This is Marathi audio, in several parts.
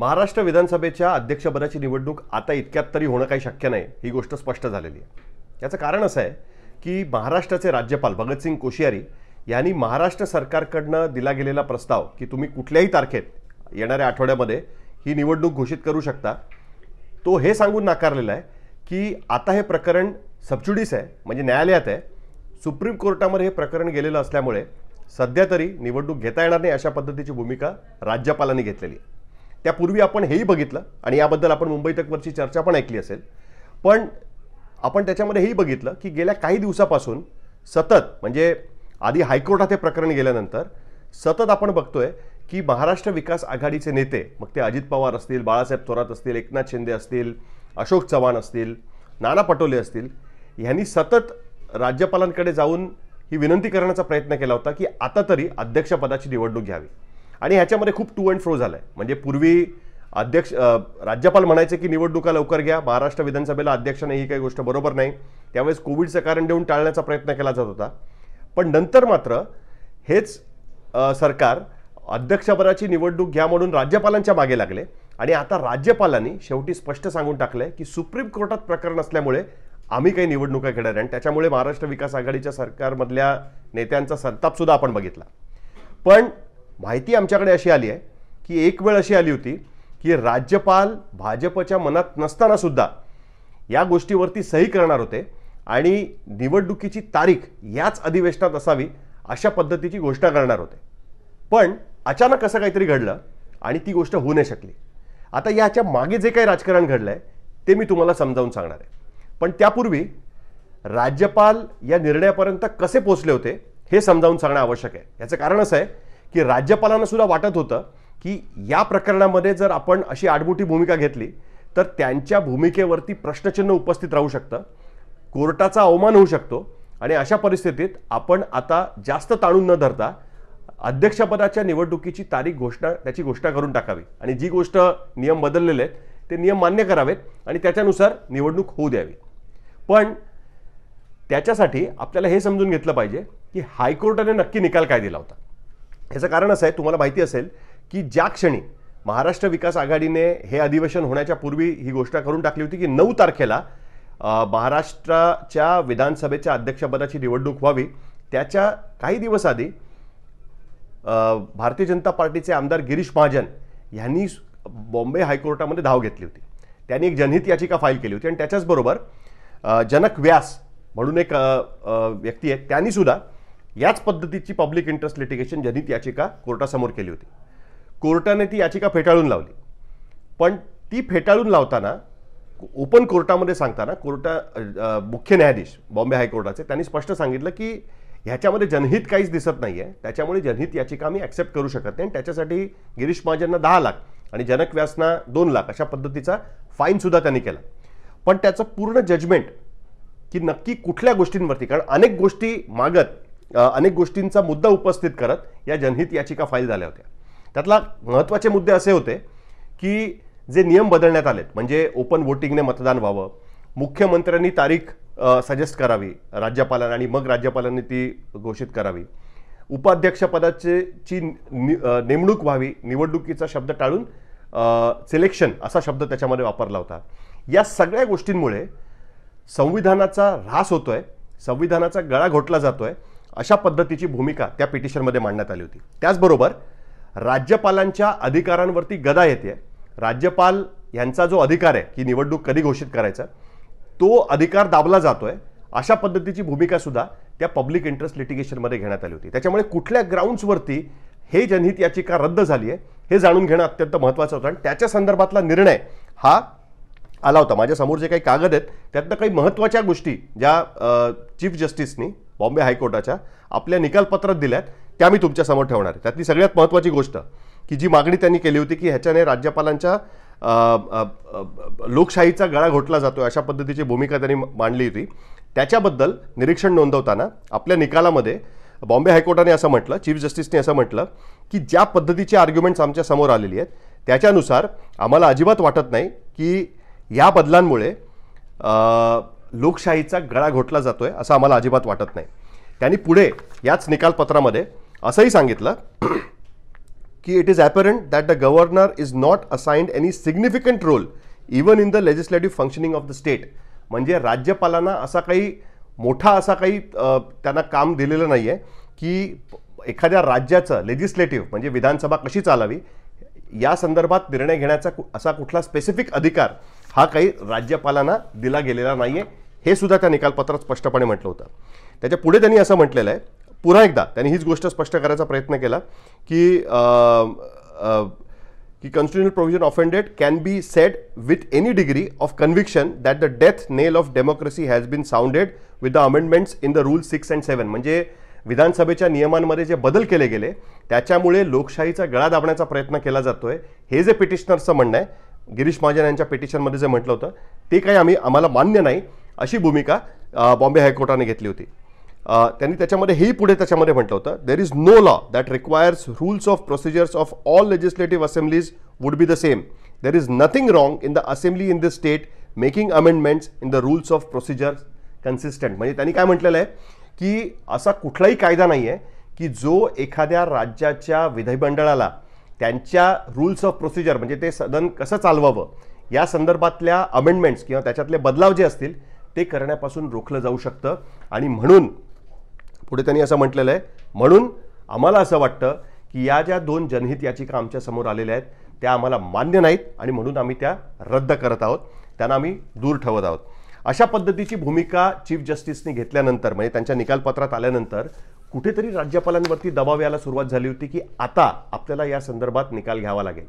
महाराष्ट्र विधानसभेच्या अध्यक्षपदाची निवडणूक आता इतक्यात तरी होणं काही शक्य नाही ही गोष्ट स्पष्ट झालेली आहे याचं कारण असं आहे की महाराष्ट्राचे राज्यपाल भगतसिंग कोश्यारी यांनी महाराष्ट्र सरकारकडनं दिला गेलेला प्रस्ताव की तुम्ही कुठल्याही तारखेत येणाऱ्या आठवड्यामध्ये ही निवडणूक घोषित करू शकता तो हे सांगून नाकारलेला आहे की आता हे प्रकरण सबच्युडीस आहे म्हणजे न्यायालयात आहे सुप्रीम कोर्टामध्ये हे प्रकरण गेलेलं असल्यामुळे सध्या तरी निवडणूक घेता येणार नाही अशा पद्धतीची भूमिका राज्यपालांनी घेतलेली आहे त्यापूर्वी आपण हेही बघितलं आणि याबद्दल आपण मुंबई तकवरची चर्चा पण ऐकली असेल पण आपण त्याच्यामध्ये हेही बघितलं की गेल्या काही दिवसापासून सतत म्हणजे आधी हायकोर्टात हे प्रकरण गेल्यानंतर सतत आपण बघतोय की महाराष्ट्र विकास आघाडीचे नेते मग ते अजित पवार असतील बाळासाहेब थोरात असतील एकनाथ शिंदे असतील अशोक चव्हाण असतील नाना पटोले असतील ह्यांनी सतत राज्यपालांकडे जाऊन ही विनंती करण्याचा प्रयत्न केला होता की आता तरी अध्यक्षपदाची निवडणूक घ्यावी आणि ह्याच्यामध्ये खूप टू अँड फ्रो झालं आहे म्हणजे पूर्वी अध्यक्ष राज्यपाल म्हणायचे की निवडणुका लवकर घ्या महाराष्ट्र विधानसभेला अध्यक्षाने ही काही गोष्ट बरोबर नाही त्यावेळेस कोविडचं कारण देऊन टाळण्याचा प्रयत्न केला जात होता पण नंतर मात्र हेच सरकार अध्यक्षपदाची निवडणूक घ्या म्हणून राज्यपालांच्या मागे लागले आणि आता राज्यपालांनी शेवटी स्पष्ट सांगून टाकलं की सुप्रीम कोर्टात प्रकरण असल्यामुळे आम्ही काही निवडणुका घेणार आणि त्याच्यामुळे महाराष्ट्र विकास आघाडीच्या सरकारमधल्या नेत्यांचा संतापसुद्धा आपण बघितला पण माहिती आमच्याकडे अशी आली आहे की एक वेळ अशी आली होती की राज्यपाल भाजपच्या मनात नसताना सुद्धा या गोष्टीवरती सही करणार होते आणि निवडणुकीची तारीख याच अधिवेशनात असावी अशा पद्धतीची घोषणा करणार होते पण अचानक असं काहीतरी घडलं आणि ती गोष्ट होऊ नाही शकली आता याच्या मागे जे काही राजकारण घडलं आहे ते मी तुम्हाला समजावून सांगणार आहे पण त्यापूर्वी राज्यपाल या निर्णयापर्यंत कसे पोचले होते हे समजावून सांगणं आवश्यक आहे याचं कारण असं आहे की राज्यपालांना सुद्धा वाटत होतं की या प्रकरणामध्ये जर आपण अशी आडबुटी भूमिका घेतली तर त्यांच्या भूमिकेवरती प्रश्नचिन्ह उपस्थित राहू शकतं कोर्टाचा अवमान होऊ शकतो आणि अशा परिस्थितीत आपण आता जास्त ताणून न धरता अध्यक्षपदाच्या निवडणुकीची तारीख घोषणा त्याची घोषणा करून टाकावी आणि जी गोष्ट नियम बदललेले आहेत ते नियम मान्य करावेत आणि त्याच्यानुसार निवडणूक होऊ द्यावी पण त्याच्यासाठी आपल्याला हे समजून घेतलं पाहिजे की हायकोर्टाने नक्की निकाल काय दिला होता याचं कारण असं आहे तुम्हाला माहिती असेल की ज्या क्षणी महाराष्ट्र विकास आघाडीने हे अधिवेशन होण्याच्या पूर्वी ही गोष्ट करून टाकली होती की नऊ तारखेला महाराष्ट्राच्या विधानसभेच्या अध्यक्षपदाची निवडणूक व्हावी त्याच्या काही दिवस आधी भारतीय जनता पार्टीचे आमदार गिरीश महाजन यांनी बॉम्बे हायकोर्टामध्ये धाव घेतली होती त्यांनी एक जनहित याचिका फाईल केली होती आणि त्याच्याचबरोबर जनक व्यास म्हणून एक व्यक्ती आहे त्यांनीसुद्धा याच पद्धतीची पब्लिक इंटरेस्ट लिटिगेशन जनहित याचिका कोर्टासमोर केली होती कोर्टाने ती याचिका फेटाळून लावली पण ती फेटाळून लावताना ओपन कोर्टामध्ये सांगताना कोर्टा मुख्य न्यायाधीश बॉम्बे हायकोर्टाचे त्यांनी स्पष्ट सांगितलं की ह्याच्यामध्ये जनहित काहीच दिसत नाही आहे त्याच्यामुळे जनहित याचिका आम्ही ॲक्सेप्ट करू शकत नाही आणि त्याच्यासाठी गिरीश महाजनना दहा लाख आणि जनक व्यासना दोन लाख अशा पद्धतीचा फाईनसुद्धा त्यांनी केला पण त्याचं पूर्ण जजमेंट की नक्की कुठल्या गोष्टींवरती कारण अनेक गोष्टी मागत अनेक गोष्टींचा मुद्दा उपस्थित करत या जनहित याचिका फाईल झाल्या होत्या त्यातला महत्त्वाचे मुद्दे असे होते की जे नियम बदलण्यात आलेत म्हणजे ओपन वोटिंगने मतदान व्हावं मुख्यमंत्र्यांनी तारीख सजेस्ट करावी राज्यपालांना आणि मग राज्यपालांनी ती घोषित करावी उपाध्यक्षपदाचे ची नेमणूक व्हावी निवडणुकीचा शब्द टाळून सिलेक्शन असा शब्द त्याच्यामध्ये वापरला होता या सगळ्या गोष्टींमुळे संविधानाचा ऱ्हास होतोय संविधानाचा गळा घोटला जातोय अशा पद्धतीची भूमिका त्या पिटिशनमध्ये मांडण्यात आली होती त्याचबरोबर राज्यपालांच्या अधिकारांवरती गदा येते राज्यपाल यांचा जो अधिकार आहे की निवडणूक कधी घोषित करायचा तो अधिकार दाबला जातोय अशा पद्धतीची भूमिका सुद्धा त्या पब्लिक इंटरेस्ट लिटिगेशनमध्ये घेण्यात आली होती त्याच्यामुळे कुठल्या ग्राउंड्सवरती हे जनहित याचिका रद्द झाली आहे हे जाणून घेणं अत्यंत महत्त्वाचं होतं आणि त्याच्या संदर्भातला निर्णय हा आला होता माझ्यासमोर जे काही कागद आहेत त्यातनं काही महत्त्वाच्या गोष्टी ज्या चीफ जस्टिसनी बॉम्बे हायकोर्टाच्या आपल्या निकालपत्रात दिल्यात त्या मी तुमच्यासमोर ठेवणार आहे त्यातली सगळ्यात महत्त्वाची गोष्ट की जी मागणी त्यांनी केली होती की ह्याच्याने राज्यपालांच्या लोकशाहीचा गळा घोटला जातो अशा पद्धतीची भूमिका त्यांनी मांडली होती त्याच्याबद्दल निरीक्षण नोंदवताना आपल्या निकालामध्ये बॉम्बे हायकोर्टाने असं म्हटलं चीफ जस्टिसने असं म्हटलं की ज्या पद्धतीचे आर्ग्युमेंट्स आमच्या समोर आलेली आहेत त्याच्यानुसार आम्हाला अजिबात वाटत नाही की या बदलांमुळे लोकशाहीचा गळा घोटला जातो आहे असं आम्हाला अजिबात वाटत नाही त्यांनी पुढे याच निकालपत्रामध्ये असंही सांगितलं की it is apparent that the governor is not assigned any significant role even in the legislative functioning of the state म्हणजे राज्यपालांना असा काही मोठा असा काही त्यांना काम दिलेलं नाही आहे की एखाद्या राज्याचं लेजिस्लेटिव्ह म्हणजे विधानसभा कशी चालावी या संदर्भात निर्णय घेण्याचा असा कुठला स्पेसिफिक अधिकार हा काही राज्यपालांना दिला गेलेला नाही आहे हे सुद्धा त्या निकालपत्रात स्पष्टपणे म्हटलं होतं त्याच्या पुढे त्यांनी असं म्हटलेलं आहे पुन्हा एकदा त्यांनी हीच गोष्ट स्पष्ट करायचा प्रयत्न केला की की constitutional provision offended can be set with any degree of conviction that the death knell of democracy has been sounded with the amendments in the rule six and seven म्हणजे विधानसभेच्या नियमांमध्ये जे बदल केले गेले त्याच्यामुळे लोकशाहीचा गळा दाबण्याचा प्रयत्न केला जातोय हे जे पिटिशनरचं म्हणणं आहे गिरीश महाजन यांच्या पिटिशनमध्ये जे म्हटलं होतं ते काही आम्ही आम्हाला मान्य नाही अशी भूमिका बॉम्बे हायकोर्टाने घेतली होती त्यांनी त्याच्यामध्ये हेही पुढे त्याच्यामध्ये म्हटलं होतं there is no law that requires rules of procedures of all legislative assemblies would be the same there is nothing wrong in the assembly in the state making amendments in the rules of procedures consistent म्हणजे त्यांनी काय म्हटलेलं आहे की असा कुठलाही कायदा नाही आहे की जो एखाद्या राज्याच्या विधिमंडळाला त्यांच्या रूल्स ऑफ प्रोसिजर म्हणजे ते सदन कसं चालवावं या संदर्भातल्या अमेंडमेंट्स किंवा त्याच्यातले बदलाव जे असतील ते करण्यापासून रोखलं जाऊ शकतं आणि म्हणून पुढे त्यांनी असं म्हटलेलं आहे म्हणून आम्हाला असं वाटतं की या ज्या दोन जनहित याचिका आमच्या समोर आलेल्या आहेत त्या आम्हाला मान्य नाहीत आणि म्हणून आम्ही त्या रद्द करत आहोत त्यांना आम्ही दूर ठेवत आहोत अशा पद्धतीची भूमिका चीफ जस्टिसनी घेतल्यानंतर म्हणजे त्यांच्या निकालपत्रात आल्यानंतर कुठेतरी राज्यपालांवरती दबाव यायला सुरुवात झाली होती की आता आपल्याला या संदर्भात निकाल घ्यावा लागेल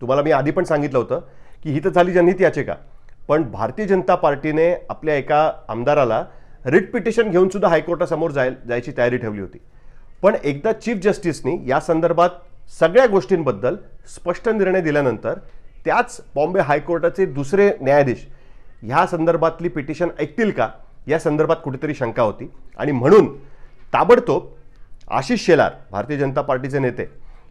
तुम्हाला मी आधी पण सांगितलं होतं की ही तर झाली जनहित याचिका पण भारतीय जनता पार्टीने आपल्या एका आमदाराला रिट पिटिशन घेऊन सुद्धा हायकोर्टासमोर जाय जायची तयारी ठेवली होती पण एकदा चीफ जस्टिसनी या संदर्भात सगळ्या गोष्टींबद्दल स्पष्ट निर्णय दिल्यानंतर त्याच बॉम्बे हायकोर्टाचे दुसरे न्यायाधीश ह्या संदर्भातली पिटिशन ऐकतील का या संदर्भात कुठेतरी शंका होती आणि म्हणून ताबडतोब आशिष शेलार भारतीय जनता पार्टीचे नेते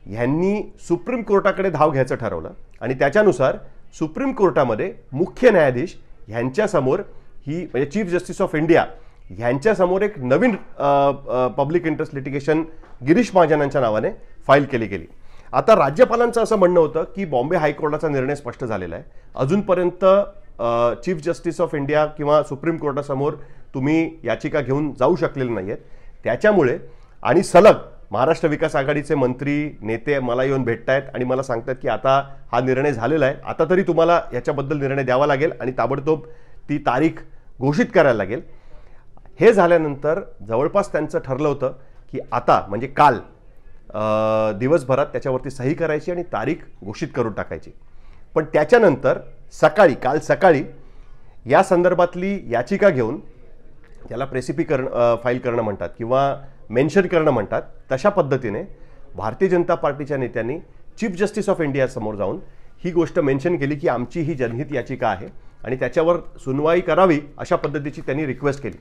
ह्यांनी सुप्रीम कोर्टाकडे धाव घ्यायचं ठरवलं आणि त्याच्यानुसार सुप्रीम कोर्टामध्ये मुख्य न्यायाधीश ह्यांच्यासमोर ही म्हणजे चीफ जस्टिस ऑफ इंडिया ह्यांच्यासमोर एक नवीन public interest litigation Girish Mahajan यांच्या नावाने फाईल केली गेली आता राज्यपालांचं असं म्हणणं होतं की बॉम्बे हायकोर्टाचा निर्णय स्पष्ट झालेला आहे अजूनपर्यंत चीफ जस्टिस ऑफ इंडिया किंवा सुप्रीम कोर्टासमोर तुम्ही याचिका घेऊन जाऊ शकलेली नाही आहेत त्याच्यामुळे आणि सलग महाराष्ट्र विकास आघाडीचे मंत्री नेते मला येऊन आहेत आणि मला सांगतात की आता हा निर्णय झालेला आहे आता तरी तुम्हाला याच्याबद्दल निर्णय द्यावा लागेल आणि ताबडतोब ती तारीख घोषित करायला लागेल हे झाल्यानंतर जवळपास त्यांचं ठरलं होतं की आता म्हणजे काल दिवसभरात त्याच्यावरती सही करायची आणि तारीख घोषित करून टाकायची पण त्याच्यानंतर सकाळी काल सकाळी या संदर्भातली याचिका घेऊन त्याला प्रेसिपी करणं फाईल करणं म्हणतात किंवा मेन्शन करणं म्हणतात तशा पद्धतीने भारतीय जनता पार्टीच्या नेत्यांनी चीफ जस्टिस ऑफ इंडियासमोर जाऊन ही गोष्ट मेन्शन केली की आमची ही जनहित याचिका आहे आणि त्याच्यावर सुनवाई करावी अशा पद्धतीची त्यांनी रिक्वेस्ट केली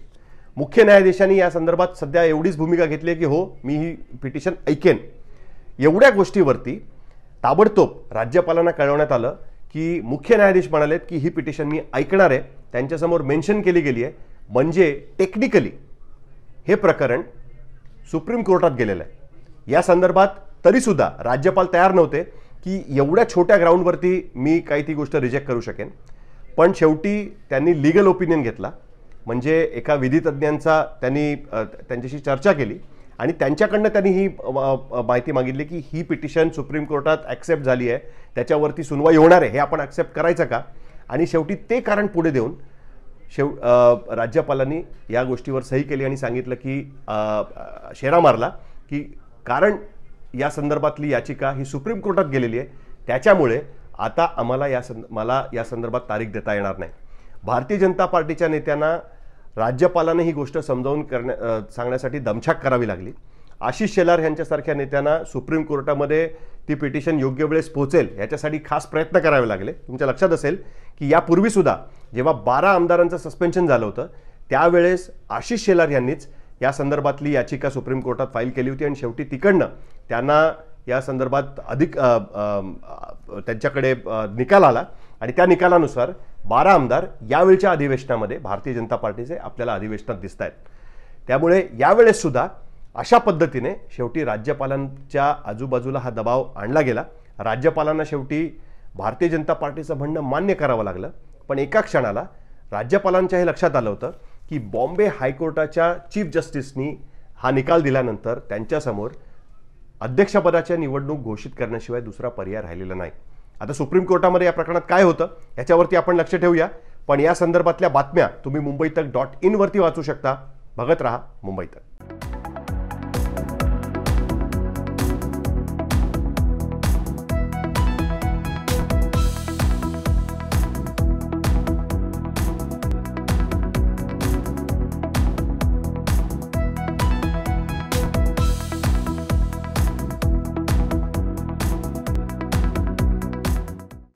मुख्य न्यायाधीशांनी या संदर्भात सध्या एवढीच भूमिका घेतली की हो मी ही पिटिशन ऐकेन एवढ्या गोष्टीवरती ताबडतोब राज्यपालांना कळवण्यात आलं की मुख्य न्यायाधीश म्हणालेत की ही पिटिशन मी ऐकणार आहे त्यांच्यासमोर मेन्शन केली गेली आहे म्हणजे टेक्निकली हे प्रकरण सुप्रीम कोर्टात गेलेलं आहे या संदर्भात तरीसुद्धा राज्यपाल तयार नव्हते की एवढ्या छोट्या ग्राउंडवरती मी काही ती गोष्ट रिजेक्ट करू शकेन पण शेवटी त्यांनी लिगल ओपिनियन घेतला म्हणजे एका विधितज्ञांचा त्यांनी त्यांच्याशी चर्चा केली आणि त्यांच्याकडनं त्यांनी ही माहिती मागितली की ही पिटिशन सुप्रीम कोर्टात ॲक्सेप्ट झाली आहे त्याच्यावरती सुनवाई होणार आहे हे आपण ॲक्सेप्ट करायचं का आणि शेवटी ते कारण पुढे देऊन शेव राज्यपालांनी या गोष्टीवर सही केली आणि सांगितलं की शेरा मारला की कारण या संदर्भातली याचिका ही सुप्रीम कोर्टात गेलेली आहे त्याच्यामुळे आता आम्हाला या सं मला या संदर्भात तारीख देता येणार नाही भारतीय जनता पार्टीच्या नेत्यांना राज्यपालांना ही गोष्ट समजावून करण्या सांगण्यासाठी दमछाक करावी लागली आशिष शेलार यांच्यासारख्या नेत्यांना सुप्रीम कोर्टामध्ये ती पिटिशन योग्य वेळेस पोहोचेल याच्यासाठी खास प्रयत्न करावे लागले तुमच्या लक्षात असेल की यापूर्वीसुद्धा जेव्हा बारा आमदारांचं सस्पेन्शन झालं होतं त्यावेळेस आशिष शेलार यांनीच या संदर्भातली याचिका सुप्रीम कोर्टात फाईल केली होती आणि शेवटी तिकडनं त्यांना या संदर्भात अधिक त्यांच्याकडे निकाल आला आणि त्या निकालानुसार बारा आमदार यावेळच्या अधिवेशनामध्ये भारतीय जनता पार्टीचे आपल्याला अधिवेशनात दिसत आहेत त्यामुळे यावेळेससुद्धा अशा पद्धतीने शेवटी राज्यपालांच्या आजूबाजूला हा दबाव आणला गेला राज्यपालांना शेवटी भारतीय जनता पार्टीचं म्हणणं मान्य करावं लागलं पण एका क्षणाला राज्यपालांच्या हे लक्षात आलं होतं की बॉम्बे हायकोर्टाच्या चीफ जस्टिसनी हा निकाल दिल्यानंतर त्यांच्यासमोर अध्यक्षपदाच्या निवडणूक घोषित करण्याशिवाय दुसरा पर्याय राहिलेला नाही आता सुप्रीम कोर्टामध्ये या प्रकरणात काय होतं याच्यावरती आपण लक्ष ठेवूया पण या संदर्भातल्या बातम्या तुम्ही मुंबई तक डॉट इनवरती वाचू शकता बघत राहा मुंबई तक